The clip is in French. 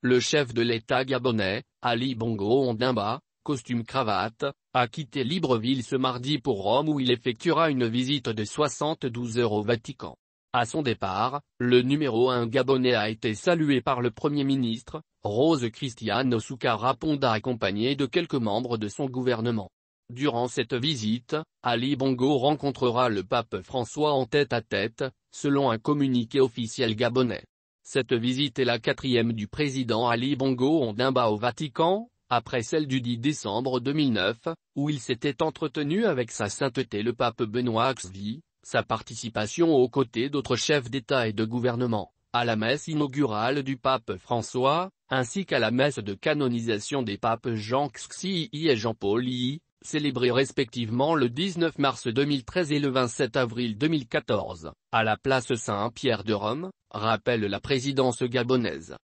Le chef de l'État gabonais, Ali Bongo Ondimba, costume cravate, a quitté Libreville ce mardi pour Rome où il effectuera une visite de 72 heures au Vatican. À son départ, le numéro 1 gabonais a été salué par le Premier ministre, Rose Christiane Osuka Ponda accompagné de quelques membres de son gouvernement. Durant cette visite, Ali Bongo rencontrera le pape François en tête à -tête, selon un communiqué officiel gabonais. Cette visite est la quatrième du président Ali Bongo en Dimba au Vatican, après celle du 10 décembre 2009, où il s'était entretenu avec sa sainteté le pape Benoît XVI, sa participation aux côtés d'autres chefs d'État et de gouvernement, à la messe inaugurale du pape François, ainsi qu'à la messe de canonisation des papes Jean XXIII et Jean-Paul II, célébrés respectivement le 19 mars 2013 et le 27 avril 2014, à la place Saint-Pierre de Rome, rappelle la présidence gabonaise.